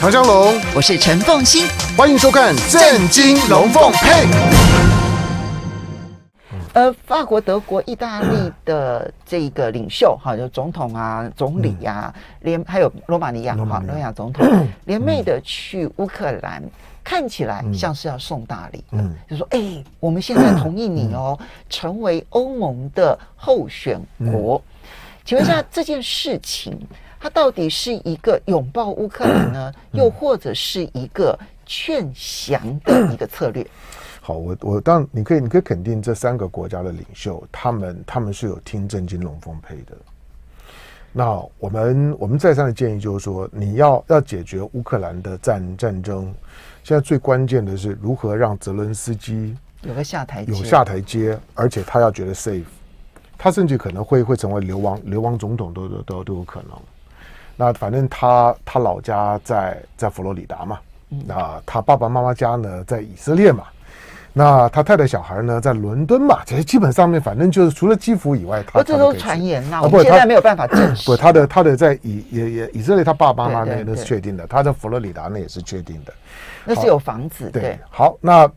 唐江龙，我是陈凤欣，欢迎收看《震惊龙凤配》。呃，法国、德国、意大利的这个领袖哈，就总统啊、总理呀，连还有罗马尼亚哈，罗马尼亚总统联袂的去乌克兰，看起来像是要送大礼，就说：“哎，我们现在同意你哦，成为欧盟的候选国。”请问一下这件事情。他到底是一个拥抱乌克兰呢，又或者是一个劝降的一个策略？好，我我当你可以，你可以肯定这三个国家的领袖，他们他们是有听震惊龙凤配的。那我们我们再三的建议就是说，你要要解决乌克兰的战战争，现在最关键的是如何让泽伦斯基有个下台阶，有下台阶，而且他要觉得 safe，他甚至可能会会成为流亡流亡总统，都都都都有可能。那反正他他老家在在佛罗里达嘛，那他爸爸妈妈家呢在以色列嘛，那他太太小孩呢在伦敦嘛，其实基本上面反正就是除了基辅以外，他这都传言呐，我现在没有办法证实。不，他的他的在以也也以色列他爸爸妈妈那那是确定的，他在佛罗里达那也是确定的，那是有房子。对，好，那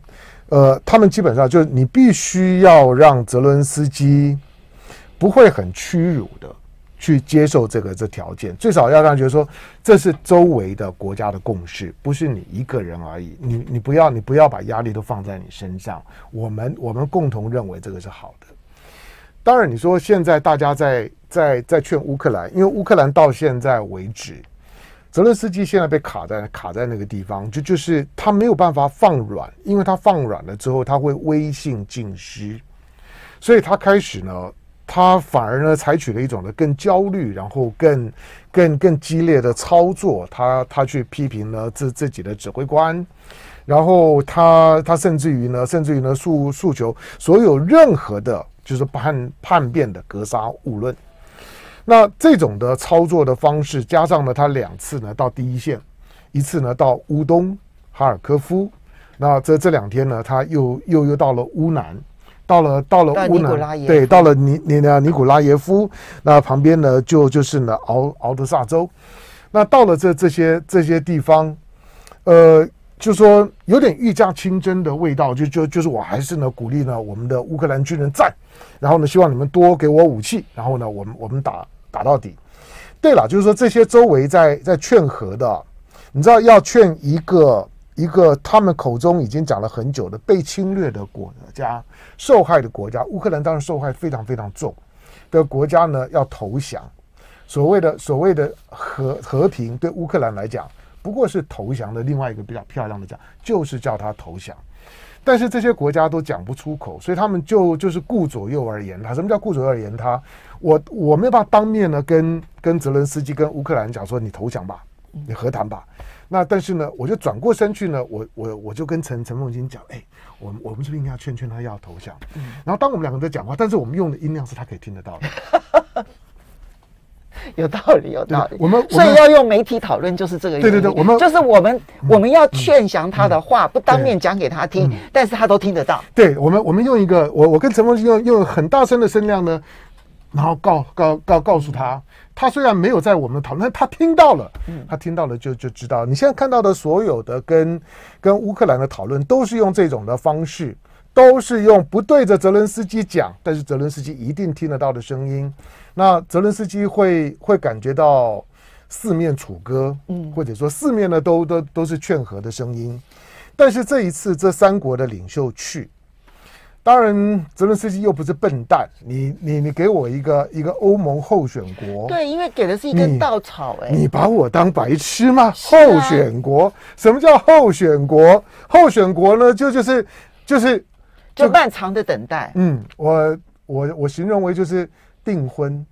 呃，他们基本上就是你必须要让泽伦斯基不会很屈辱的。去接受这个这条件，最少要让觉得说，这是周围的国家的共识，不是你一个人而已。你你不要你不要把压力都放在你身上。我们我们共同认为这个是好的。当然，你说现在大家在在在劝乌克兰，因为乌克兰到现在为止，泽伦斯基现在被卡在卡在那个地方，就就是他没有办法放软，因为他放软了之后他会威信尽失，所以他开始呢。他反而呢，采取了一种呢更焦虑，然后更、更、更激烈的操作。他他去批评了自自己的指挥官，然后他他甚至于呢，甚至于呢诉诉求所有任何的就是叛叛变的格杀勿论。那这种的操作的方式，加上呢他两次呢到第一线，一次呢到乌东哈尔科夫，那这这两天呢他又又又到了乌南。到了，到了乌克对，到了尼尼尼古拉耶夫，那旁边呢，就就是呢，敖敖德萨州。那到了这这些这些地方，呃，就说有点御驾亲征的味道，就就就是我还是呢鼓励呢我们的乌克兰军人在，然后呢，希望你们多给我武器，然后呢，我们我们打打到底。对了，就是说这些周围在在劝和的，你知道要劝一个。一个他们口中已经讲了很久的被侵略的国家、受害的国家，乌克兰当然受害非常非常重的国家呢，要投降。所谓的所谓的和和平，对乌克兰来讲不过是投降的另外一个比较漂亮的讲，就是叫他投降。但是这些国家都讲不出口，所以他们就就是顾左右而言他。什么叫顾左右而言他？我我没办法当面呢跟跟泽伦斯基、跟乌克兰讲说你投降吧，你和谈吧。那但是呢，我就转过身去呢，我我我就跟陈陈凤金讲，哎，我们我们是是不应该要劝劝他要投降。然后当我们两个在讲话，但是我们用的音量是他可以听得到的，有道理有道理。我们所以要用媒体讨论就是这个，意思。对对对，我们就是我们我们要劝降他的话，不当面讲给他听，但是他都听得到。对我们我们用一个我我跟陈凤金用用很大声的声量呢。然后告告告告诉他，他虽然没有在我们的讨论，他听到了，他听到了就就知道。你现在看到的所有的跟跟乌克兰的讨论，都是用这种的方式，都是用不对着泽伦斯基讲，但是泽伦斯基一定听得到的声音。那泽伦斯基会会感觉到四面楚歌，嗯，或者说四面呢都都都是劝和的声音。但是这一次，这三国的领袖去。当然，泽连斯基又不是笨蛋，你你你给我一个一个欧盟候选国，对，因为给的是一根稻草，哎，你把我当白痴吗？候选国，什么叫候选国？候选国呢？就就是就是，就漫长的等待。嗯，我我我形容为就是订婚，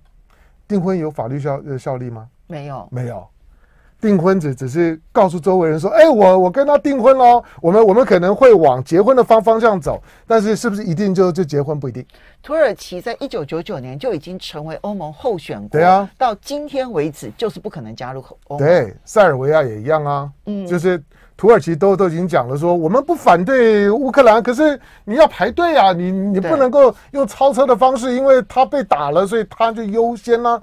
订婚有法律效效力吗？没有，没有。订婚只只是告诉周围人说，哎，我我跟他订婚喽，我们我们可能会往结婚的方方向走，但是是不是一定就就结婚不一定？土耳其在一九九九年就已经成为欧盟候选国，对啊，到今天为止就是不可能加入欧。对，塞尔维亚也一样啊，嗯，就是土耳其都都已经讲了，说我们不反对乌克兰，可是你要排队啊，你你不能够用超车的方式，因为他被打了，所以他就优先呢。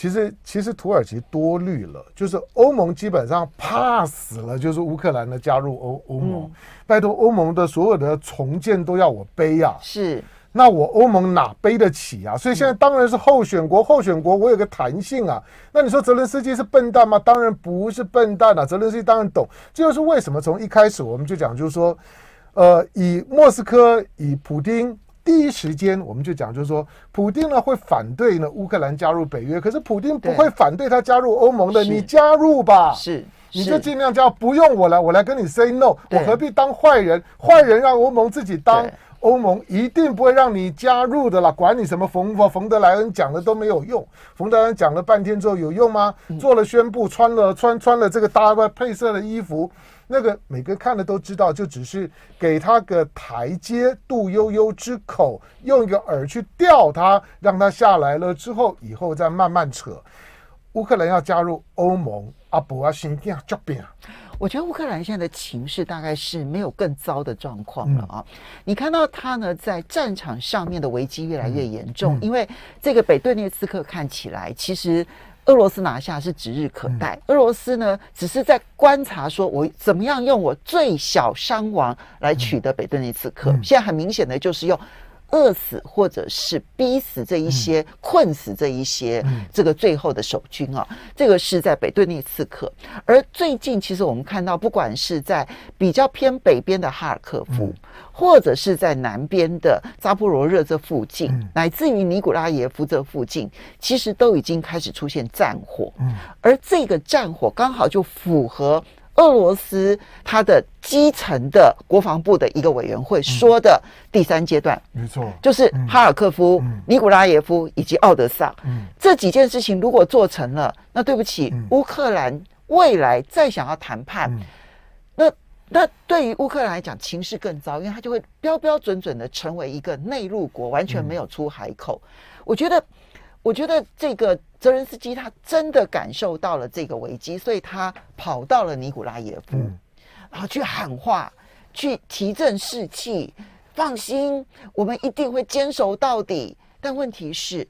其实，其实土耳其多虑了，就是欧盟基本上怕死了，就是乌克兰的加入欧欧盟，拜托欧盟的所有的重建都要我背啊，是，那我欧盟哪背得起啊？所以现在当然是候选国，候选国我有个弹性啊。那你说泽连斯基是笨蛋吗？当然不是笨蛋啊，泽连斯基当然懂，这就是为什么从一开始我们就讲，就是说，呃，以莫斯科，以普丁第一时间我们就讲，就是说，普丁呢会反对呢乌克兰加入北约，可是普丁不会反对他加入欧盟的。你加入吧，是，你就尽量叫不用我来，我来跟你 say no，我何必当坏人？坏人让欧盟自己当，欧盟一定不会让你加入的啦，管你什么冯冯德莱恩讲的都没有用，冯德莱恩讲了半天之后有用吗？做了宣布，穿了穿穿了这个搭配色的衣服。那个每个看的都知道，就只是给他个台阶，杜悠悠之口，用一个饵去钓他，让他下来了之后，以后再慢慢扯。乌克兰要加入欧盟，阿伯阿辛一定要脚变。我觉得乌克兰现在的情势大概是没有更糟的状况了啊！你看到他呢，在战场上面的危机越来越严重，因为这个北顿涅茨克看起来其实。俄罗斯拿下是指日可待。俄罗斯呢，只是在观察，说我怎么样用我最小伤亡来取得北顿尼茨克。现在很明显的就是用饿死或者是逼死这一些困死这一些这个最后的守军啊，这个是在北顿涅茨克。而最近，其实我们看到，不管是在比较偏北边的哈尔科夫，或者是在南边的扎波罗热这附近，乃至于尼古拉耶夫这附近，其实都已经开始出现战火。而这个战火刚好就符合。俄罗斯它的基层的国防部的一个委员会说的第三阶段，没错，就是哈尔科夫、尼古拉耶夫以及奥德萨，这几件事情如果做成了，那对不起，乌克兰未来再想要谈判，那那对于乌克兰来讲情势更糟，因为他就会标标准准的成为一个内陆国，完全没有出海口。我觉得。我觉得这个泽连斯基他真的感受到了这个危机，所以他跑到了尼古拉耶夫，然后去喊话，去提振士气。放心，我们一定会坚守到底。但问题是，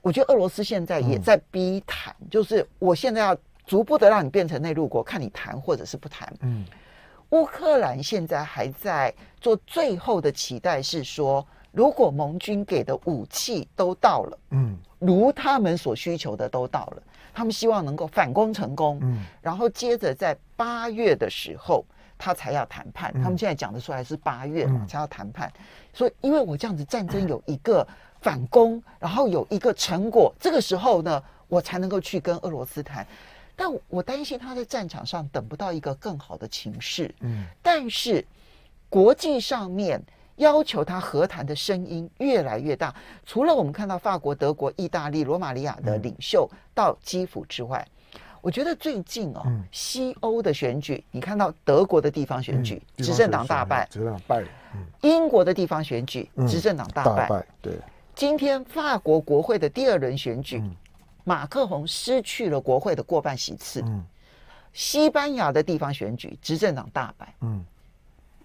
我觉得俄罗斯现在也在逼谈，就是我现在要逐步的让你变成内陆国，看你谈或者是不谈。嗯，乌克兰现在还在做最后的期待，是说。如果盟军给的武器都到了，嗯，如他们所需求的都到了，他们希望能够反攻成功，嗯，然后接着在八月的时候，他才要谈判。他们现在讲的出来是八月嘛，才要谈判。所以，因为我这样子战争有一个反攻，然后有一个成果，这个时候呢，我才能够去跟俄罗斯谈。但我担心他在战场上等不到一个更好的情势，嗯，但是国际上面。要求他和谈的声音越来越大。除了我们看到法国、德国、意大利、罗马尼亚的领袖到基辅之外，我觉得最近哦，西欧的选举，你看到德国的地方选举，执政党大败；英国的地方选举，执政党大败。对，今天法国国会的第二轮选举，马克宏失去了国会的过半席次。嗯，西班牙的地方选举，执政党大败。嗯，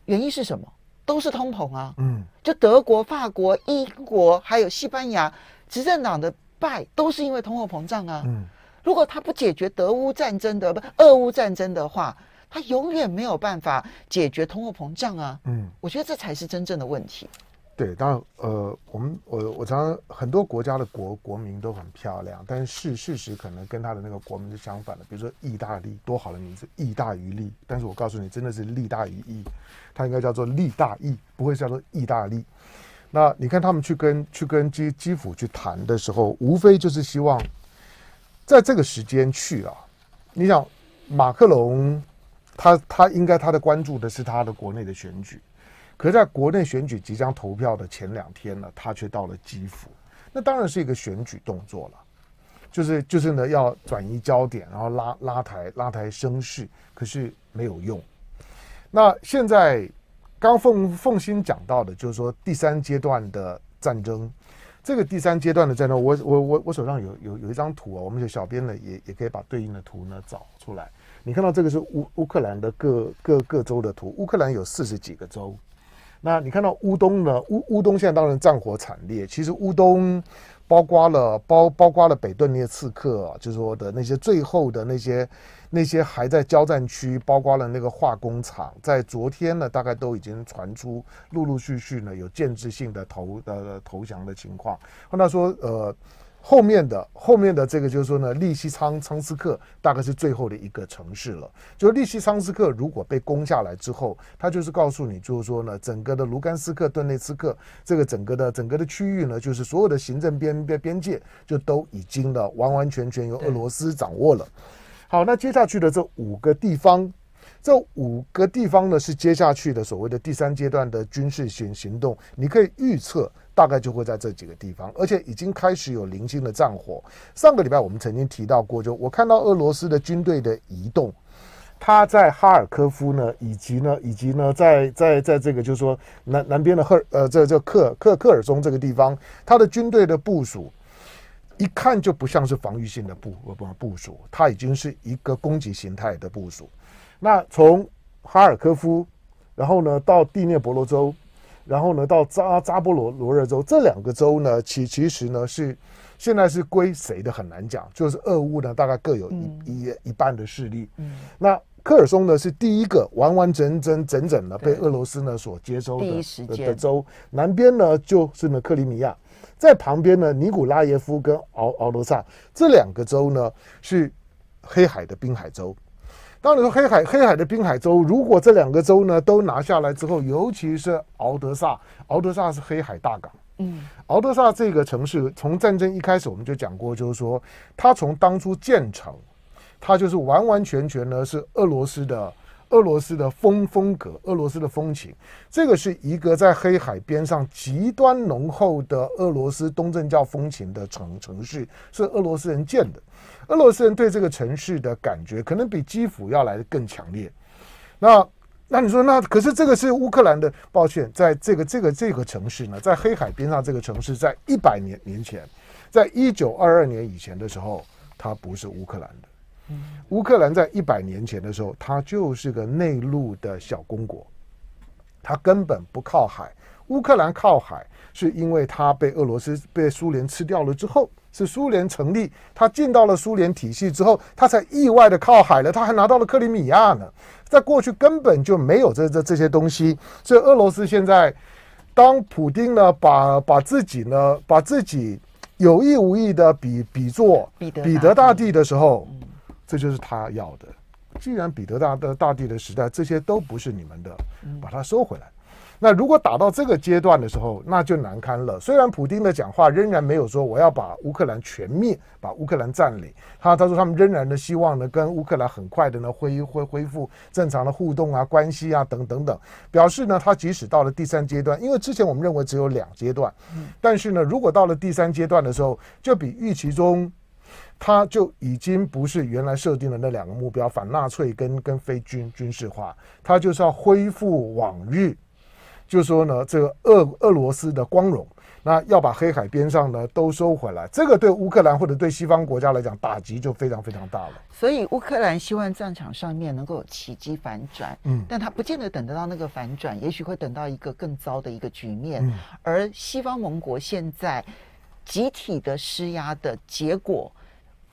原因是什么？都是通膨啊，嗯，就德国、法国、英国还有西班牙执政党的败，都是因为通货膨胀啊。嗯，如果他不解决德乌战争的不俄乌战争的话，他永远没有办法解决通货膨胀啊。嗯，我觉得这才是真正的问题。对，当然，呃，我们我我常常很多国家的国国民都很漂亮，但是事事实可能跟他的那个国民是相反的。比如说，意大利多好的名字“义大于利”，但是我告诉你，真的是“利大于义”，他应该叫做“利大义”，不会叫做“意大利”。那你看他们去跟去跟基基辅去谈的时候，无非就是希望在这个时间去啊。你想马克龙，他他应该他的关注的是他的国内的选举。可是在国内选举即将投票的前两天呢，他却到了基辅，那当然是一个选举动作了，就是就是呢，要转移焦点，然后拉拉抬拉抬声势，可是没有用。那现在刚凤凤新讲到的，就是说第三阶段的战争，这个第三阶段的战争，我我我我手上有有有一张图啊，我们的小编呢也也可以把对应的图呢找出来。你看到这个是乌乌克兰的各各各州的图，乌克兰有四十几个州。那你看到乌东呢？乌乌东现在当然战火惨烈。其实乌东，包括了包包括了北顿那些刺客，就是说的那些最后的那些那些还在交战区，包括了那个化工厂，在昨天呢，大概都已经传出陆陆续续呢有建制性的投呃投降的情况。换说，呃。后面的后面的这个就是说呢，利西昌昌斯克大概是最后的一个城市了。就是利西昌斯克如果被攻下来之后，它就是告诉你，就是说呢，整个的卢甘斯克顿内茨克这个整个的整个的区域呢，就是所有的行政边边边界就都已经了完完全全由俄罗斯掌握了。好，那接下去的这五个地方，这五个地方呢是接下去的所谓的第三阶段的军事行行动，你可以预测。大概就会在这几个地方，而且已经开始有零星的战火。上个礼拜我们曾经提到过，就我看到俄罗斯的军队的移动，他在哈尔科夫呢，以及呢，以及呢，在在在这个就是说南南边的赫呃这这克克克尔松这个地方，他的军队的部署，一看就不像是防御性的部部部署，它已经是一个攻击形态的部署。那从哈尔科夫，然后呢到第聂伯罗州。然后呢，到扎扎波罗罗热州这两个州呢，其其实呢是现在是归谁的很难讲，就是俄乌呢大概各有一一一半的势力。那克尔松呢是第一个完完整整整整的被俄罗斯呢所接收的的州，南边呢就是呢克里米亚，在旁边呢尼古拉耶夫跟敖敖罗萨这两个州呢是黑海的滨海州。当然说黑海黑海的滨海州，如果这两个州呢都拿下来之后，尤其是敖德萨，敖德萨是黑海大港。嗯，敖德萨这个城市，从战争一开始我们就讲过，就是说它从当初建成，它就是完完全全呢是俄罗斯的俄罗斯的风风格，俄罗斯的风情。这个是一个在黑海边上极端浓厚的俄罗斯东正教风情的城城市，是俄罗斯人建的。俄罗斯人对这个城市的感觉，可能比基辅要来的更强烈。那那你说，那可是这个是乌克兰的？抱歉，在这个这个这个城市呢，在黑海边上这个城市，在一百年年前，在一九二二年以前的时候，它不是乌克兰的。乌克兰在一百年前的时候，它就是个内陆的小公国，它根本不靠海。乌克兰靠海，是因为它被俄罗斯、被苏联吃掉了之后。是苏联成立，他进到了苏联体系之后，他才意外的靠海了，他还拿到了克里米亚呢，在过去根本就没有这这这些东西。所以俄罗斯现在，当普京呢把把自己呢把自己有意无意的比比作彼得彼得大帝的时候，这就是他要的。既然彼得大的大帝的时代这些都不是你们的，把它收回来。那如果打到这个阶段的时候，那就难堪了。虽然普京的讲话仍然没有说我要把乌克兰全灭，把乌克兰占领，他他说他们仍然的希望呢跟乌克兰很快的呢恢恢恢复正常的互动啊、关系啊等等等，表示呢他即使到了第三阶段，因为之前我们认为只有两阶段，但是呢如果到了第三阶段的时候，就比预期中，他就已经不是原来设定的那两个目标——反纳粹跟跟非军军事化，他就是要恢复往日。就是说呢，这个俄俄罗斯的光荣，那要把黑海边上呢都收回来，这个对乌克兰或者对西方国家来讲打击就非常非常大了。所以乌克兰希望战场上面能够起机反转，嗯，但他不见得等得到那个反转，也许会等到一个更糟的一个局面。而西方盟国现在集体的施压的结果，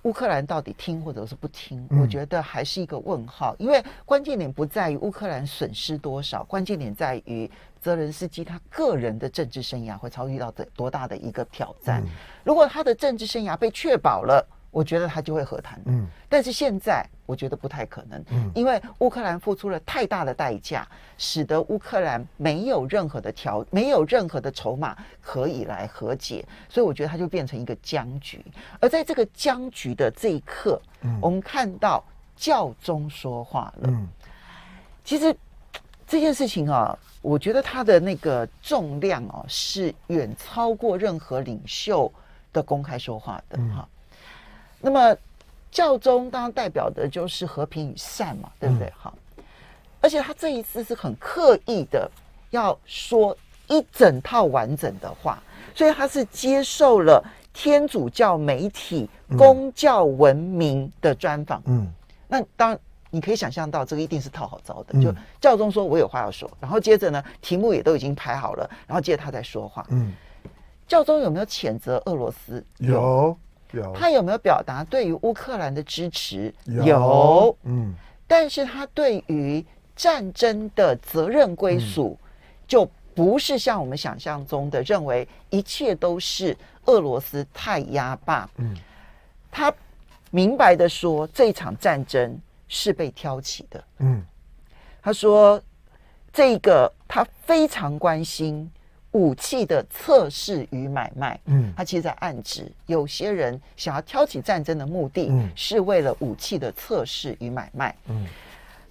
乌克兰到底听或者是不听，我觉得还是一个问号。因为关键点不在于乌克兰损失多少，关键点在于。泽伦斯基他个人的政治生涯会遭遇到多大的一个挑战？如果他的政治生涯被确保了，我觉得他就会和谈。嗯，但是现在我觉得不太可能，因为乌克兰付出了太大的代价，使得乌克兰没有任何的条，没有任何的筹码可以来和解，所以我觉得它就变成一个僵局。而在这个僵局的这一刻，我们看到教宗说话了。其实这件事情啊。我觉得他的那个重量哦，是远超过任何领袖的公开说话的哈。那么教宗当代表的就是和平与善嘛，对不对？哈，而且他这一次是很刻意的要说一整套完整的话，所以他是接受了天主教媒体《公教文明》的专访。嗯，那当。你可以想象到，这个一定是套好招的。就教宗说我有话要说，然后接着呢，题目也都已经排好了，然后接着他在说话。嗯，教宗有没有谴责俄罗斯？有，有。他有没有表达对于乌克兰的支持？有，嗯。但是他对于战争的责任归属，就不是像我们想象中的认为一切都是俄罗斯太压霸。嗯，他明白的说，这场战争。是被挑起的。嗯，他说这个他非常关心武器的测试与买卖。嗯，他其实在暗指有些人想要挑起战争的目的是为了武器的测试与买卖。嗯，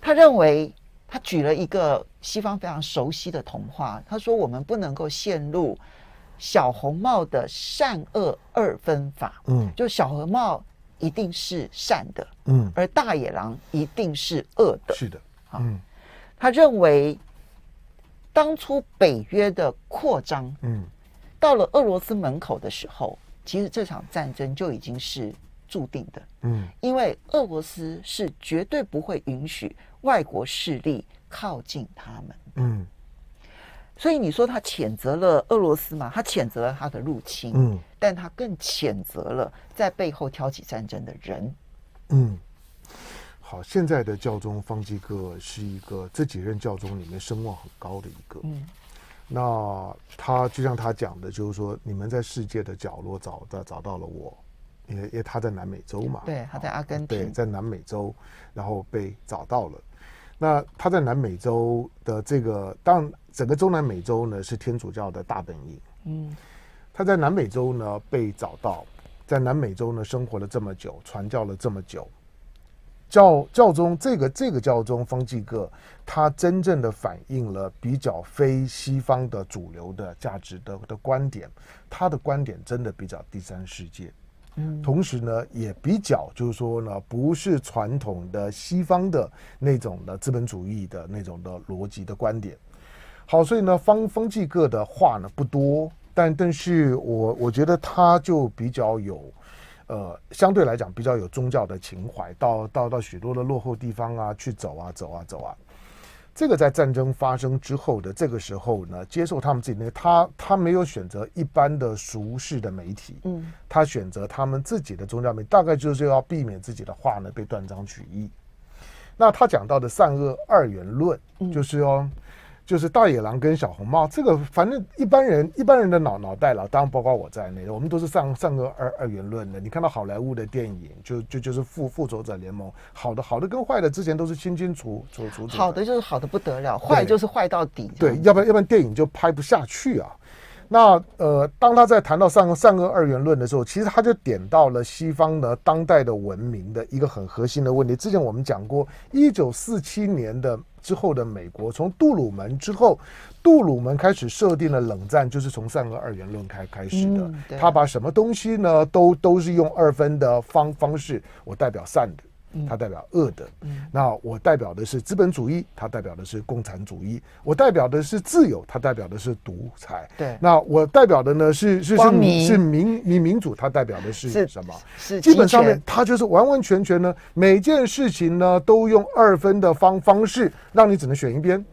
他认为他举了一个西方非常熟悉的童话。他说我们不能够陷入小红帽的善恶二分法。嗯，就小红帽。一定是善的，嗯，而大野狼一定是恶的，是的，嗯，他认为当初北约的扩张，嗯，到了俄罗斯门口的时候，其实这场战争就已经是注定的，嗯，因为俄罗斯是绝对不会允许外国势力靠近他们，嗯。所以你说他谴责了俄罗斯嘛？他谴责了他的入侵，但他更谴责了在背后挑起战争的人。嗯，好，现在的教宗方济各是一个这几任教宗里面声望很高的一个。嗯，那他就像他讲的，就是说你们在世界的角落找的找到了我，因为因为他在南美洲嘛，对，他在阿根廷，在南美洲，然后被找到了。那他在南美洲的这个，当整个中南美洲呢是天主教的大本营。嗯，他在南美洲呢被找到，在南美洲呢生活了这么久，传教了这么久，教教宗这个这个教宗方济各，他真正的反映了比较非西方的主流的价值的的观点，他的观点真的比较第三世界。同时呢，也比较就是说呢，不是传统的西方的那种的资本主义的那种的逻辑的观点。好，所以呢，方方济各的话呢不多，但但是我我觉得他就比较有，呃，相对来讲比较有宗教的情怀，到到到许多的落后地方啊去走啊走啊走啊。这个在战争发生之后的这个时候呢，接受他们自己呢，他他没有选择一般的俗世的媒体，嗯，他选择他们自己的宗教媒体，大概就是要避免自己的话呢被断章取义。那他讲到的善恶二元论，就是哦。就是大野狼跟小红帽，这个反正一般人、一般人的脑脑袋了，当然包括我在内。我们都是上上个二二元论的。你看到好莱坞的电影，就就就是复复仇者联盟，好的好的跟坏的之前都是清清楚楚楚。好的就是好的不得了，坏就是坏到底。对，要不然要不然电影就拍不下去啊。那呃，当他在谈到善善恶二元论的时候，其实他就点到了西方的当代的文明的一个很核心的问题。之前我们讲过，一九四七年的之后的美国，从杜鲁门之后，杜鲁门开始设定了冷战就是从善恶二元论开开始的。他把什么东西呢都都是用二分的方方式，我代表善的。它代表恶的，那我代表的是资本主义，它代表的是共产主义，我代表的是自由，它代表的是独裁。对，那我代表的呢是是是是民民民主，它代表的是什么？是基本上面，它就是完完全全呢，每件事情呢都用二分的方方式，让你只能选一边。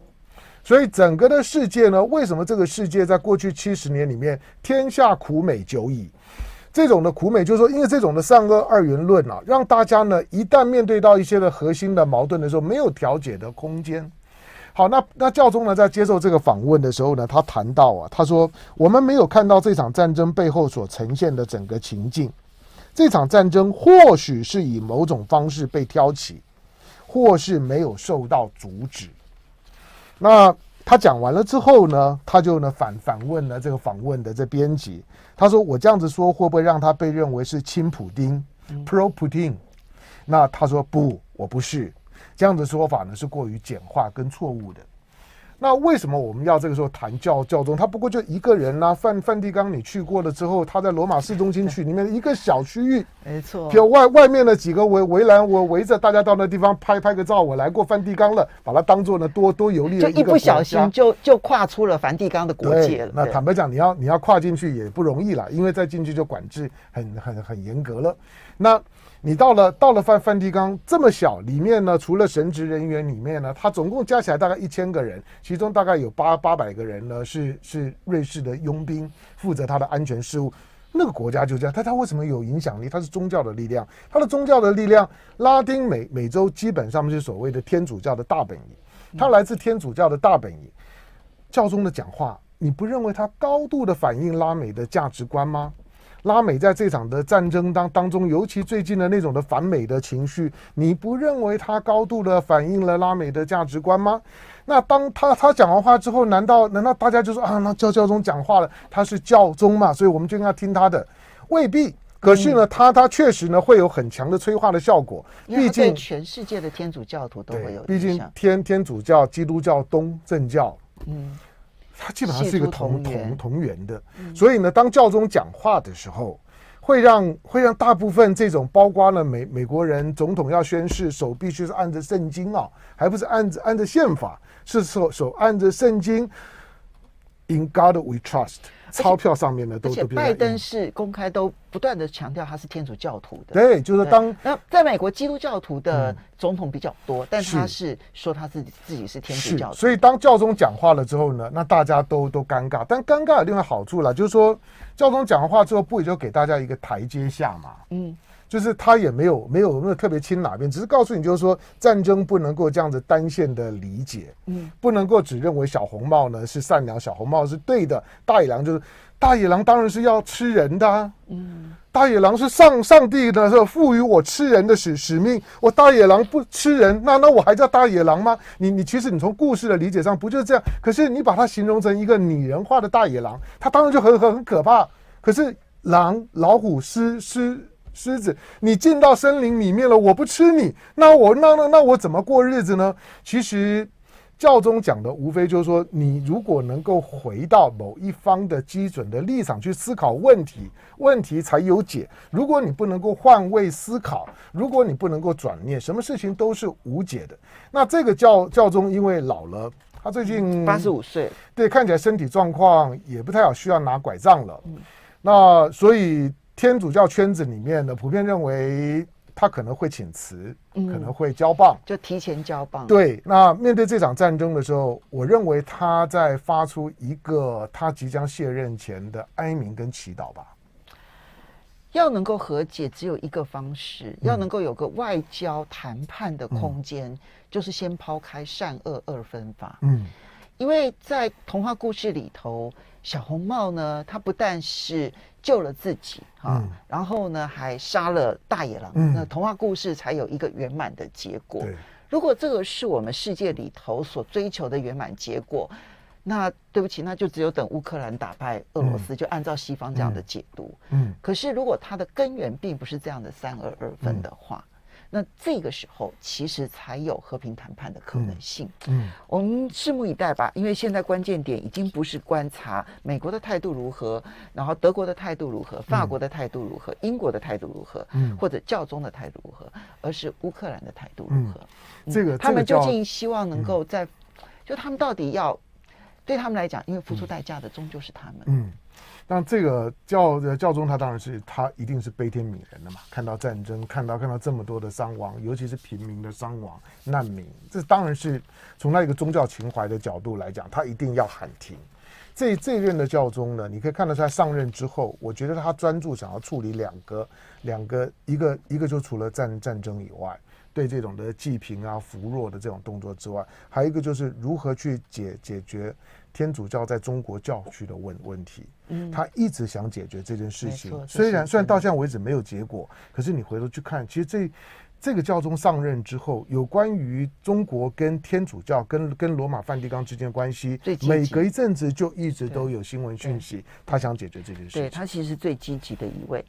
所以整个的世界呢，为什么这个世界在过去七十年里面，天下苦美久矣？这种的苦美，就是说，因为这种的善恶二元论啊，让大家呢，一旦面对到一些的核心的矛盾的时候，没有调解的空间。好，那那教宗呢，在接受这个访问的时候呢，他谈到啊，他说，我们没有看到这场战争背后所呈现的整个情境。这场战争或许是以某种方式被挑起，或是没有受到阻止。那。他讲完了之后呢，他就呢反反问了这个访问的这编辑，他说我这样子说会不会让他被认为是亲普丁，pro Putin？那他说不，我不是，这样的说法呢是过于简化跟错误的。那为什么我们要这个时候谈教教宗？他不过就一个人呢。梵梵蒂冈你去过了之后，他在罗马市中心去里面一个小区域，没错，就外外面的几个围围栏，我围着大家到那地方拍拍个照。我来过梵蒂冈了，把它当做呢多多游历。就一不小心就就跨出了梵蒂冈的国界了。那坦白讲，你要你要跨进去也不容易了，因为再进去就管制很很很严格了。那你到了到了梵梵蒂冈这么小里面呢，除了神职人员里面呢，他总共加起来大概一千个人。其中大概有八八百个人呢，是是瑞士的佣兵负责他的安全事务。那个国家就这样，他他为什么有影响力？他是宗教的力量，他的宗教的力量，拉丁美美洲基本上是所谓的天主教的大本营。他来自天主教的大本营，教宗的讲话，你不认为他高度的反映拉美的价值观吗？拉美在这场的战争当当中，尤其最近的那种的反美的情绪，你不认为它高度的反映了拉美的价值观吗？那当他他讲完话之后，难道难道大家就说啊，那教教宗讲话了，他是教宗嘛，所以我们就应该听他的？未必。可是呢，他他确实呢会有很强的催化的效果，毕竟全世界的天主教徒都会有，毕竟天天主教、基督教、东正教，嗯。它基本上是一个同同同源的，所以呢，当教宗讲话的时候，会让会让大部分这种，包括了美美国人总统要宣誓，手必须是按着圣经啊，还不是按着按着宪法，是手手按着圣经。In God we trust。钞票上面呢，都且拜登是公开都不断的强调他是天主教徒的。对，就是当那在美国基督教徒的总统比较多，但他是说他自己自己是天主教。徒。所以当教宗讲话了之后呢，那大家都都尴尬，但尴尬有另外好处了，就是说教宗讲完话之后，不也就给大家一个台阶下嘛？嗯。就是他也没有没有没有特别亲哪边，只是告诉你，就是说战争不能够这样子单线的理解，嗯，不能够只认为小红帽呢是善良，小红帽是对的，大野狼就是大野狼当然是要吃人的，嗯，大野狼是上上帝的是赋予我吃人的使使命，我大野狼不吃人，那那我还叫大野狼吗？你你其实你从故事的理解上不就是这样？可是你把它形容成一个拟人化的大野狼，它当然就很很很可怕。可是狼、老虎、狮、狮。狮子，你进到森林里面了，我不吃你，那我那那那我怎么过日子呢？其实教宗讲的无非就是说，你如果能够回到某一方的基准的立场去思考问题，问题才有解。如果你不能够换位思考，如果你不能够转念，什么事情都是无解的。那这个教教宗因为老了，他最近八十五岁，对，看起来身体状况也不太好，需要拿拐杖了。那所以。天主教圈子里面呢，普遍认为他可能会请辞，可能会交棒，就提前交棒。对，那面对这场战争的时候，我认为他在发出一个他即将卸任前的哀鸣跟祈祷吧。要能够和解，只有一个方式，要能够有个外交谈判的空间，就是先抛开善恶二分法。嗯，因为在童话故事里头，小红帽呢，他不但是。救了自己嗯、然后呢还杀了大野狼，那童话故事才有一个圆满的结果。如果这个是我们世界里头所追求的圆满结果，那对不起，那就只有等乌克兰打败俄罗斯，就按照西方这样的解读。嗯，可是如果它的根源并不是这样的三二二分的话。那这个时候，其实才有和平谈判的可能性。嗯，我们拭目以待吧，因为现在关键点已经不是观察美国的态度如何，然后德国的态度如何，法国的态度如何，英国的态度如何，或者教宗的态度如何，而是乌克兰的态度如何。这个他们究竟希望能够在，就他们到底要，对他们来讲，因为付出代价的终究是他们。嗯。但这个教教宗他当然是他一定是悲天悯人的嘛，看到战争，看到看到这么多的伤亡，尤其是平民的伤亡、难民，这当然是从他一个宗教情怀的角度来讲，他一定要喊停。这这任的教宗呢，你可以看得出来上任之后，我觉得他专注想要处理两个两个，一个一个就除了战战争以外。对这种的济贫啊、扶弱的这种动作之外，还有一个就是如何去解解决天主教在中国教区的问问题。嗯，他一直想解决这件事情。虽然虽然到现在为止没有结果，可是你回头去看，其实这这个教宗上任之后，有关于中国跟天主教跟跟罗马梵蒂冈之间关系，每隔一阵子就一直都有新闻讯息，他想解决这件事情。对他其实最积极的一位。